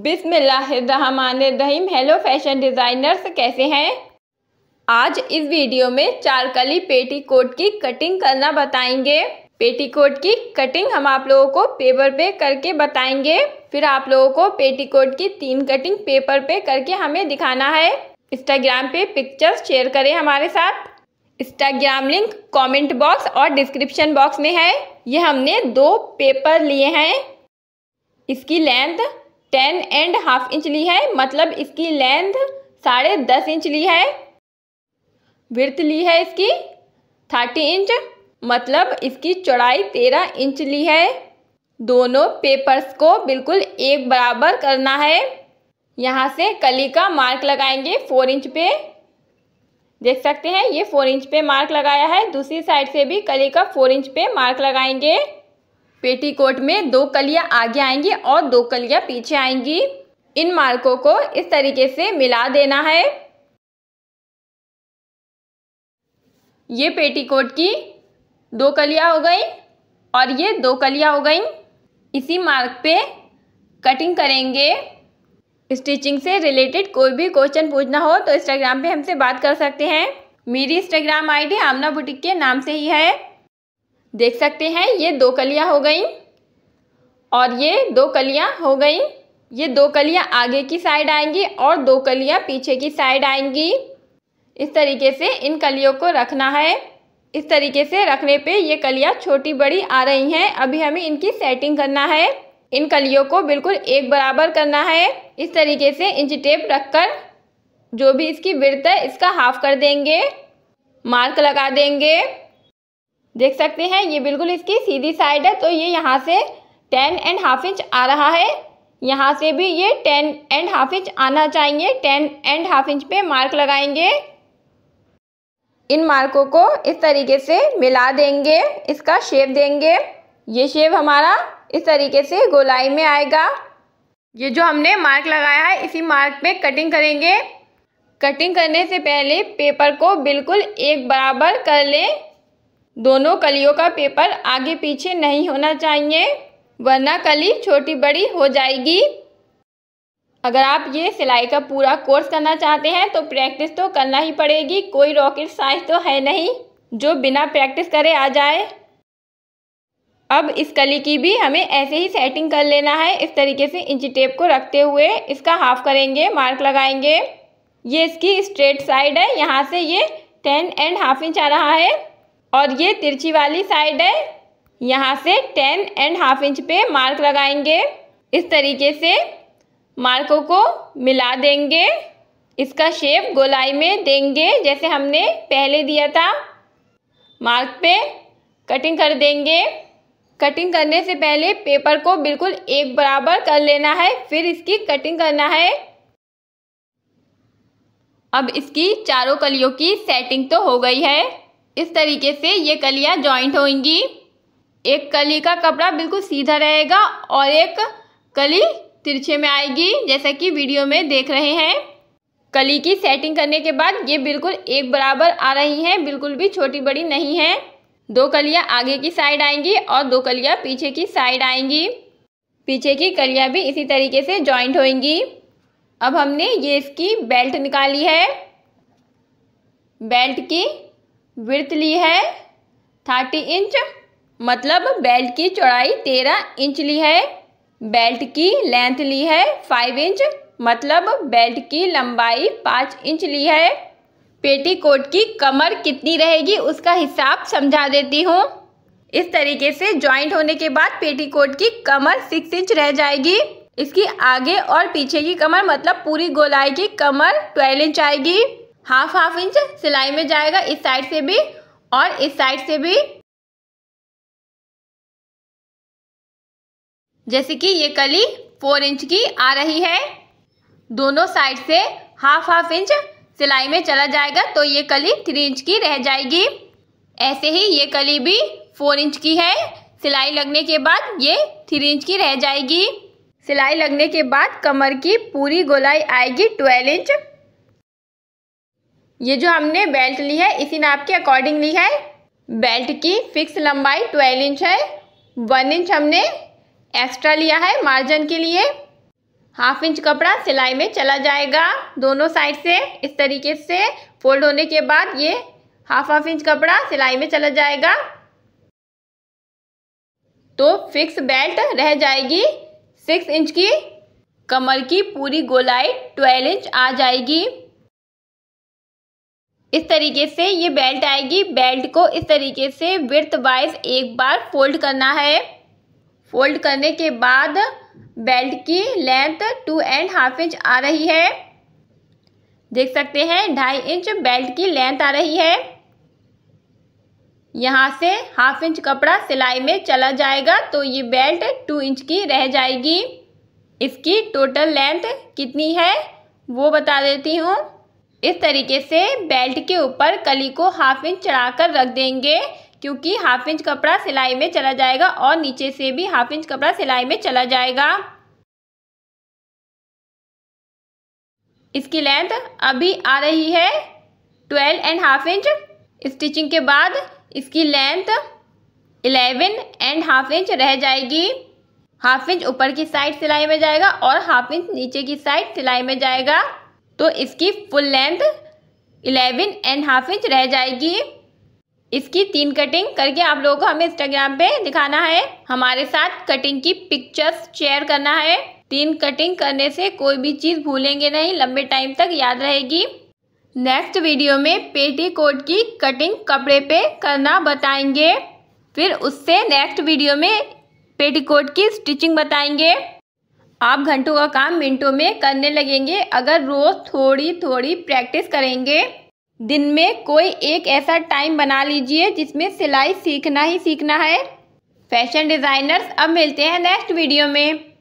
बिसमीम hello fashion designers कैसे हैं आज इस वीडियो में चारकली पेटीकोट की कटिंग करना बताएंगे पेटीकोट की कटिंग हम आप लोगों को पेपर पे करके बताएंगे फिर आप लोगों को पेटीकोट की तीन कटिंग पेपर पे करके हमें दिखाना है इंस्टाग्राम पे पिक्चर्स शेयर करें हमारे साथ इंस्टाग्राम लिंक कमेंट बॉक्स और डिस्क्रिप्शन बॉक्स में है ये हमने दो पेपर लिए हैं इसकी length ten and half inch ली है मतलब इसकी लेंथ साढ़े दस इंच ली है विर्थ ली है इसकी थर्टी इंच मतलब इसकी चौड़ाई तेरह इंच ली है दोनों पेपर्स को बिल्कुल एक बराबर करना है यहाँ से कली का मार्क लगाएंगे फोर इंच पे देख सकते हैं ये फोर इंच पे मार्क लगाया है दूसरी साइड से भी कली का फोर इंच पे मार्क लगाएंगे पेटीकोट में दो कलियां आगे आएंगी और दो कलियां पीछे आएंगी इन मार्कों को इस तरीके से मिला देना है ये पेटीकोट की दो कलियां हो गई और ये दो कलियां हो गई इसी मार्क पे कटिंग करेंगे स्टिचिंग से रिलेटेड कोई भी क्वेश्चन पूछना हो तो इंस्टाग्राम पे हमसे बात कर सकते हैं मेरी इंस्टाग्राम आईडी आमना बुटीक के नाम से ही है देख सकते हैं ये दो कलियां हो गई और ये दो कलियां हो गई ये दो कलियां आगे की साइड आएंगी और दो कलियां पीछे की साइड आएंगी इस तरीके से इन कलियों को रखना है इस तरीके से रखने पे ये कलियां छोटी बड़ी आ रही हैं अभी हमें इनकी सेटिंग करना है इन कलियों को बिल्कुल एक बराबर करना है इस तरीके से इंच टेप रखकर जो भी इसकी विर्थ है इसका हाफ कर देंगे मार्क लगा देंगे देख सकते हैं ये बिल्कुल इसकी सीधी साइड है तो ये यहाँ से टेन एंड हाफ इंच आ रहा है यहाँ से भी ये टेन एंड हाफ इंच आना चाहिए टेन एंड हाफ इंच पे मार्क लगाएंगे इन मार्कों को इस तरीके से मिला देंगे इसका शेप देंगे ये शेप हमारा इस तरीके से गोलाई में आएगा ये जो हमने मार्क लगाया है इसी मार्क पे कटिंग करेंगे कटिंग करने से पहले पेपर को बिल्कुल एक बराबर कर लें दोनों कलियों का पेपर आगे पीछे नहीं होना चाहिए वरना कली छोटी बड़ी हो जाएगी अगर आप ये सिलाई का पूरा कोर्स करना चाहते हैं तो प्रैक्टिस तो करना ही पड़ेगी कोई रॉकेट साइंस तो है नहीं जो बिना प्रैक्टिस करे आ जाए अब इस कली की भी हमें ऐसे ही सेटिंग कर लेना है इस तरीके से इंची टेप को रखते हुए इसका हाफ करेंगे मार्क लगाएंगे ये इसकी स्ट्रेट साइड है यहाँ से ये टेन एंड हाफ इंच आ रहा है और ये तिरछी वाली साइड है यहाँ से टेन एंड हाफ इंच पे मार्क लगाएंगे इस तरीके से मार्कों को मिला देंगे इसका शेप गोलाई में देंगे जैसे हमने पहले दिया था मार्क पे कटिंग कर देंगे कटिंग करने से पहले पेपर को बिल्कुल एक बराबर कर लेना है फिर इसकी कटिंग करना है अब इसकी चारों कलियों की सेटिंग तो हो गई है इस तरीके से ये कलियाँ जॉइंट होंगी एक कली का कपड़ा बिल्कुल सीधा रहेगा और एक कली तिरछे में आएगी जैसा कि वीडियो में देख रहे हैं कली की सेटिंग करने के बाद ये बिल्कुल एक बराबर आ रही हैं बिल्कुल भी छोटी बड़ी नहीं है दो कलियाँ आगे की साइड आएंगी और दो कलियाँ पीछे की साइड आएंगी पीछे की कलियाँ भी इसी तरीके से जॉइंट होंगी अब हमने ये इसकी बेल्ट निकाली है बेल्ट की वृत्त ली है थर्टी इंच मतलब बेल्ट की चौड़ाई तेरह इंच ली है बेल्ट की लेंथ ली है फाइव इंच मतलब बेल्ट की लंबाई पाँच इंच ली है पेटी कोट की कमर कितनी रहेगी उसका हिसाब समझा देती हूँ इस तरीके से ज्वाइंट होने के बाद पेटी कोट की कमर सिक्स इंच रह जाएगी इसकी आगे और पीछे की कमर मतलब पूरी गोलाई की कमर ट्वेल्व इंच आएगी हाफ हाफ इंच सिलाई में जाएगा इस साइड से भी और इस साइड से भी जैसे कि ये कली फोर इंच की आ रही है दोनों साइड से हाफ हाफ इंच सिलाई में चला जाएगा तो ये कली थ्री इंच की रह जाएगी ऐसे ही ये कली भी फोर इंच की है सिलाई लगने के बाद ये थ्री इंच की रह जाएगी सिलाई लगने के बाद कमर की पूरी गोलाई आएगी ट्वेल्व इंच ये जो हमने बेल्ट ली है इसी नाप के अकॉर्डिंग ली है बेल्ट की फिक्स लंबाई ट्वेल्व इंच है वन इंच हमने एक्स्ट्रा लिया है मार्जिन के लिए हाफ इंच कपड़ा सिलाई में चला जाएगा दोनों साइड से इस तरीके से फोल्ड होने के बाद ये हाफ हाफ इंच कपड़ा सिलाई में चला जाएगा तो फिक्स बेल्ट रह जाएगी सिक्स इंच की कमर की पूरी गोलाई ट्वेल्व इंच आ जाएगी इस तरीके से ये बेल्ट आएगी बेल्ट को इस तरीके से विर्थ वाइज एक बार फोल्ड करना है फोल्ड करने के बाद बेल्ट की length two and half inch आ रही है देख सकते हैं ढाई इंच बेल्ट की लेंथ आ रही है यहाँ से हाफ इंच कपड़ा सिलाई में चला जाएगा तो ये बेल्ट टू इंच की रह जाएगी इसकी टोटल लेंथ कितनी है वो बता देती हूँ इस तरीके से बेल्ट के ऊपर कली को हाफ इंच चढ़ाकर रख देंगे क्योंकि हाफ इंच कपड़ा सिलाई में चला जाएगा और नीचे से भी हाफ इंच कपड़ा सिलाई में चला जाएगा इसकी लेंथ अभी आ रही है twelve and half inch stitching के बाद इसकी length eleven and half inch रह जाएगी हाफ इंच ऊपर की साइड सिलाई में जाएगा और हाफ इंच नीचे की साइड सिलाई में जाएगा तो इसकी full length eleven and half inch रह जाएगी इसकी तीन कटिंग करके आप लोगों को हमें इंस्टाग्राम पे दिखाना है हमारे साथ कटिंग की पिक्चर्स शेयर करना है तीन कटिंग करने से कोई भी चीज़ भूलेंगे नहीं लंबे टाइम तक याद रहेगी नेक्स्ट वीडियो में पेटी कोट की कटिंग कपड़े पे करना बताएंगे फिर उससे नेक्स्ट वीडियो में पेटी कोट की स्टिचिंग बताएंगे आप घंटों का काम मिनटों में करने लगेंगे अगर रोज़ थोड़ी थोड़ी प्रैक्टिस करेंगे दिन में कोई एक ऐसा टाइम बना लीजिए जिसमें सिलाई सीखना ही सीखना है फैशन डिज़ाइनर्स अब मिलते हैं नेक्स्ट वीडियो में